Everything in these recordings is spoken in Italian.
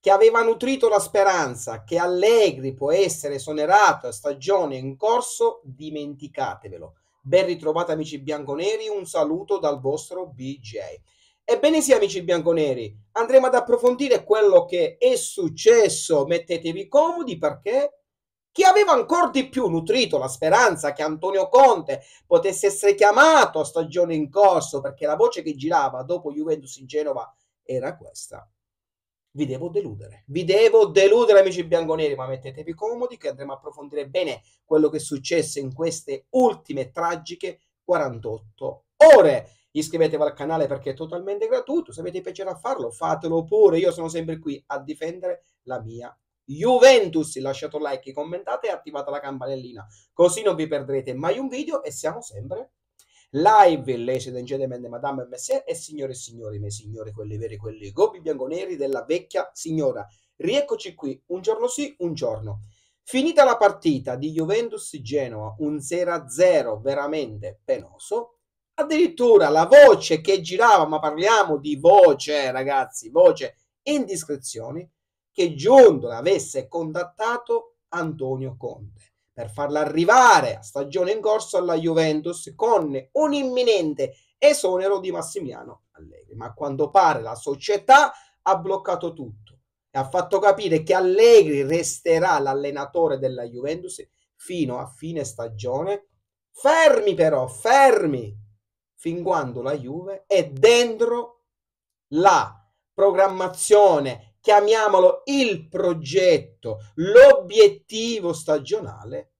che aveva nutrito la speranza che Allegri può essere esonerato a stagione in corso, dimenticatevelo. Ben ritrovati amici bianconeri, un saluto dal vostro BJ. Ebbene sì amici bianconeri, andremo ad approfondire quello che è successo, mettetevi comodi perché chi aveva ancora di più nutrito la speranza che Antonio Conte potesse essere chiamato a stagione in corso, perché la voce che girava dopo Juventus in Genova era questa vi devo deludere. Vi devo deludere, amici bianconeri, ma mettetevi comodi che andremo a approfondire bene quello che è successo in queste ultime tragiche 48 ore. Iscrivetevi al canale perché è totalmente gratuito. Se avete piacere a farlo, fatelo pure. Io sono sempre qui a difendere la mia Juventus. Lasciate un like, commentate e attivate la campanellina, così non vi perderete mai un video e siamo sempre live Ladies and Gentlemen, Madame e Messie e signore e signori, miei signori, quelli veri, quelli gobi bianconeri della vecchia signora. Rieccoci qui, un giorno sì, un giorno. Finita la partita di Juventus-Genoa, un 0-0 veramente penoso, addirittura la voce che girava, ma parliamo di voce, ragazzi, voce indiscrezioni, che giunto avesse contattato Antonio Conte per farla arrivare a stagione in corso alla Juventus con un imminente esonero di Massimiliano Allegri. Ma a quanto pare la società ha bloccato tutto e ha fatto capire che Allegri resterà l'allenatore della Juventus fino a fine stagione. Fermi però, fermi, fin quando la Juve è dentro la programmazione chiamiamolo il progetto, l'obiettivo stagionale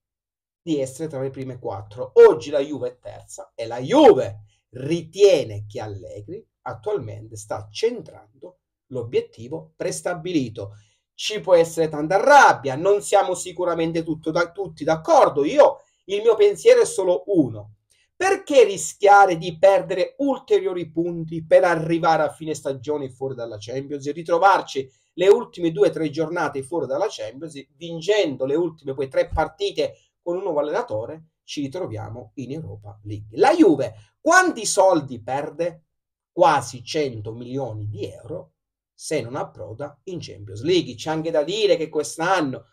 di essere tra le prime quattro. Oggi la Juve è terza e la Juve ritiene che Allegri attualmente sta centrando l'obiettivo prestabilito. Ci può essere tanta rabbia, non siamo sicuramente tutto da, tutti d'accordo. Io, il mio pensiero è solo uno. Perché rischiare di perdere ulteriori punti per arrivare a fine stagione fuori dalla Champions e ritrovarci le ultime due o tre giornate fuori dalla Champions, vincendo le ultime poi tre partite con un nuovo allenatore, ci ritroviamo in Europa League. La Juve quanti soldi perde? Quasi 100 milioni di euro se non approda in Champions League. C'è anche da dire che quest'anno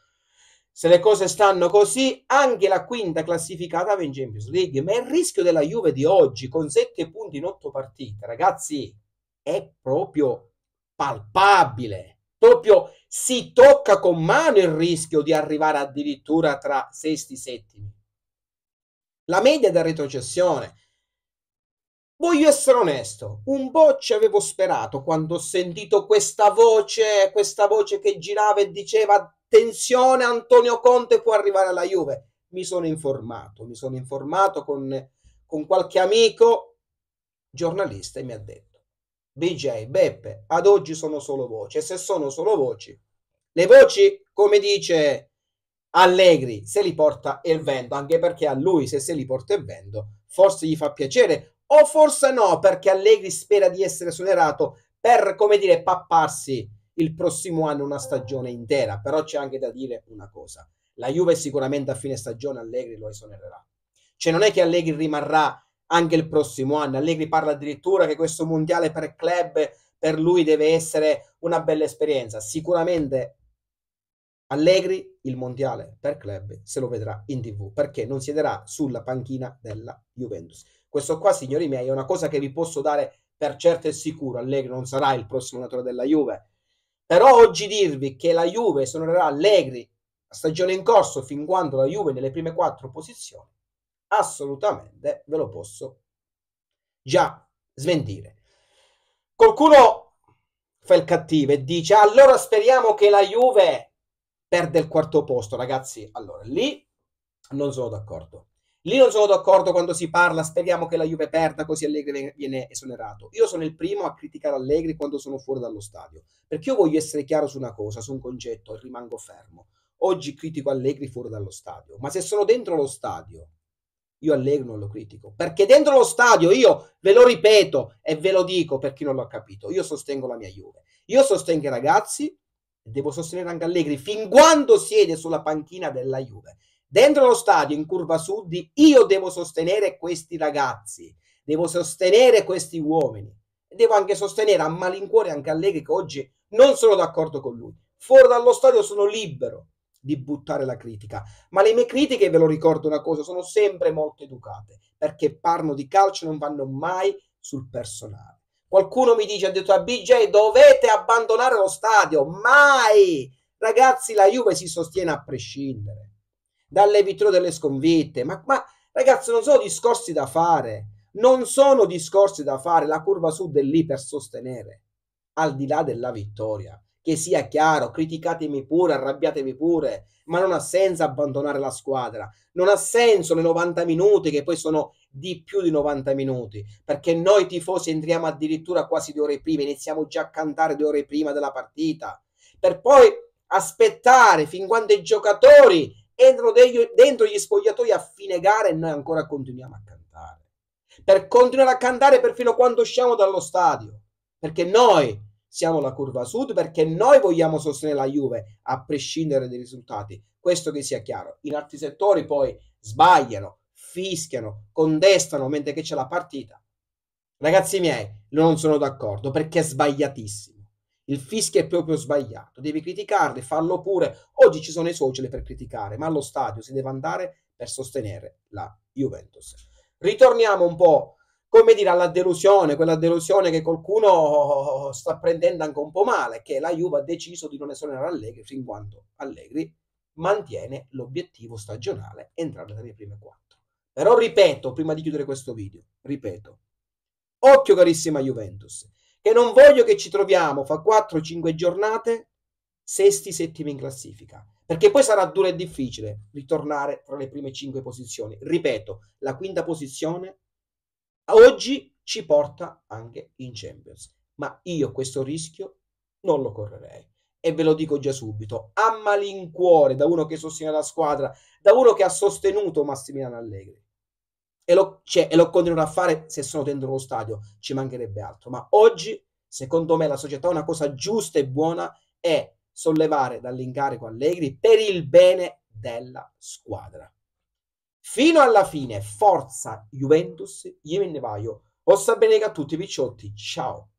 se le cose stanno così, anche la quinta classificata va in Champions League. Ma il rischio della Juve di oggi, con sette punti in otto partite, ragazzi, è proprio palpabile. Proprio si tocca con mano il rischio di arrivare addirittura tra sesti e settimi. La media da retrocessione. Voglio essere onesto, un po' ci avevo sperato quando ho sentito questa voce, questa voce che girava e diceva attenzione Antonio Conte può arrivare alla Juve. Mi sono informato, mi sono informato con, con qualche amico giornalista e mi ha detto, BJ, Beppe, ad oggi sono solo voci e se sono solo voci, le voci, come dice Allegri, se li porta il vento, anche perché a lui se se li porta il vento, forse gli fa piacere o forse no, perché Allegri spera di essere esonerato per, come dire, papparsi il prossimo anno una stagione intera, però c'è anche da dire una cosa, la Juve sicuramente a fine stagione Allegri lo esonererà, cioè non è che Allegri rimarrà anche il prossimo anno, Allegri parla addirittura che questo mondiale per club per lui deve essere una bella esperienza, sicuramente Allegri il mondiale per club se lo vedrà in tv perché non siederà sulla panchina della Juventus. Questo qua, signori miei, è una cosa che vi posso dare per certo e sicuro. Allegri non sarà il prossimo allenatore della Juve. Però oggi dirvi che la Juve esonererà Allegri a stagione in corso fin quando la Juve è nelle prime quattro posizioni, assolutamente ve lo posso già smentire. Qualcuno fa il cattivo e dice allora speriamo che la Juve perde il quarto posto, ragazzi. Allora lì non sono d'accordo. Lì non sono d'accordo quando si parla, speriamo che la Juve perda così Allegri viene esonerato. Io sono il primo a criticare Allegri quando sono fuori dallo stadio, perché io voglio essere chiaro su una cosa, su un concetto, e rimango fermo. Oggi critico Allegri fuori dallo stadio, ma se sono dentro lo stadio, io Allegri non lo critico, perché dentro lo stadio io ve lo ripeto e ve lo dico per chi non l'ha capito, io sostengo la mia Juve. Io sostengo i ragazzi, e devo sostenere anche Allegri fin quando siede sulla panchina della Juve dentro lo stadio in curva sud io devo sostenere questi ragazzi, devo sostenere questi uomini, devo anche sostenere a malincuore anche Allegri che oggi non sono d'accordo con lui. Fuori dallo stadio sono libero di buttare la critica, ma le mie critiche, ve lo ricordo una cosa, sono sempre molto educate, perché parlo di calcio, non vanno mai sul personale. Qualcuno mi dice, ha detto a BJ, dovete abbandonare lo stadio, mai! Ragazzi, la Juve si sostiene a prescindere dalle vittorie delle sconfitte. Ma, ma ragazzi, non sono discorsi da fare. Non sono discorsi da fare. La curva sud è lì per sostenere, al di là della vittoria. Che sia chiaro, criticatemi pure, arrabbiatevi pure, ma non ha senso abbandonare la squadra. Non ha senso le 90 minuti, che poi sono di più di 90 minuti, perché noi tifosi entriamo addirittura quasi due ore prima, iniziamo già a cantare due ore prima della partita, per poi aspettare fin quando i giocatori entrano dentro gli spogliatoi a fine gara e noi ancora continuiamo a cantare. Per continuare a cantare perfino quando usciamo dallo stadio, perché noi siamo la curva sud, perché noi vogliamo sostenere la Juve a prescindere dai risultati. Questo che sia chiaro. In altri settori poi sbagliano, fischiano, contestano mentre che c'è la partita. Ragazzi miei, non sono d'accordo perché è sbagliatissimo. Il fischio è proprio sbagliato, devi criticarli, fallo pure. Oggi ci sono i social per criticare, ma allo stadio si deve andare per sostenere la Juventus. Ritorniamo un po', come dire, alla delusione, quella delusione che qualcuno sta prendendo anche un po' male, che la Juve ha deciso di non esonerare Allegri fin quando Allegri mantiene l'obiettivo stagionale entrare nelle prime quattro. Però ripeto, prima di chiudere questo video, ripeto, occhio carissima Juventus, e non voglio che ci troviamo fra 4-5 giornate sesti, settimi in classifica, perché poi sarà duro e difficile ritornare tra le prime 5 posizioni. Ripeto, la quinta posizione oggi ci porta anche in Champions, ma io questo rischio non lo correrei. E ve lo dico già subito, a malincuore, da uno che sostiene la squadra, da uno che ha sostenuto Massimiliano Allegri e lo, cioè, e lo continuano a fare se sono dentro lo stadio, ci mancherebbe altro. Ma oggi, secondo me, la società una cosa giusta e buona è sollevare dall'incarico Allegri per il bene della squadra. Fino alla fine, forza Juventus, io me ne vaio. Ossa bene a tutti, picciotti, ciao.